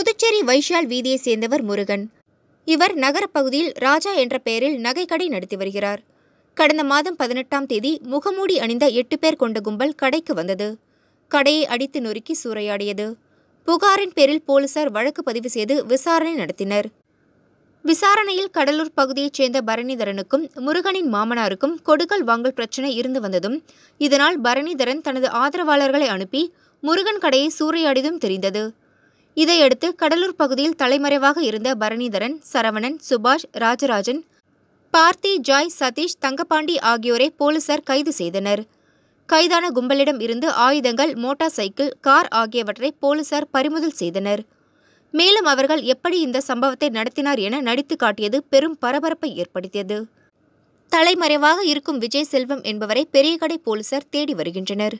புதுச்சேரி வைஷால் வீதியைச் சேர்ந்தவர் முருகன் இவர் நகரப்பகுதியில் ராஜா என்ற பெயரில் நகைக்கடை நடத்தி வருகிறார் கடந்த மாதம் பதினெட்டாம் தேதி முகமூடி அணிந்த எட்டு பேர் கொண்ட கும்பல் கடைக்கு வந்தது கடையை அடித்து நொறுக்கி சூறையாடியது புகாரின் பேரில் போலீசார் வழக்கு பதிவு செய்து விசாரணை நடத்தினர் விசாரணையில் கடலூர் பகுதியைச் சேர்ந்த பரணிதரனுக்கும் முருகனின் மாமனாருக்கும் கொடுக்கல் வாங்கல் பிரச்சினை இருந்து வந்ததும் இதனால் பரணிதரன் தனது ஆதரவாளர்களை அனுப்பி முருகன் கடையை சூறையாடியதும் தெரிந்தது இதையடுத்து கடலூர் பகுதியில் தலைமறைவாக இருந்த பரணிதரன் சரவணன் சுபாஷ் ராஜராஜன் பார்த்தி ஜாய் சதீஷ் தங்கபாண்டி ஆகியோரை போலீசார் கைது செய்தனர் கைதான கும்பலிடம் இருந்து ஆயுதங்கள் மோட்டார் சைக்கிள் கார் ஆகியவற்றை போலீசார் பறிமுதல் செய்தனர் மேலும் அவர்கள் எப்படி இந்த சம்பவத்தை நடத்தினார் என நடித்து காட்டியது பெரும் பரபரப்பை ஏற்படுத்தியது தலைமறைவாக இருக்கும் விஜய் செல்வம் என்பவரை பெரியகடை போலீசார் தேடி வருகின்றனர்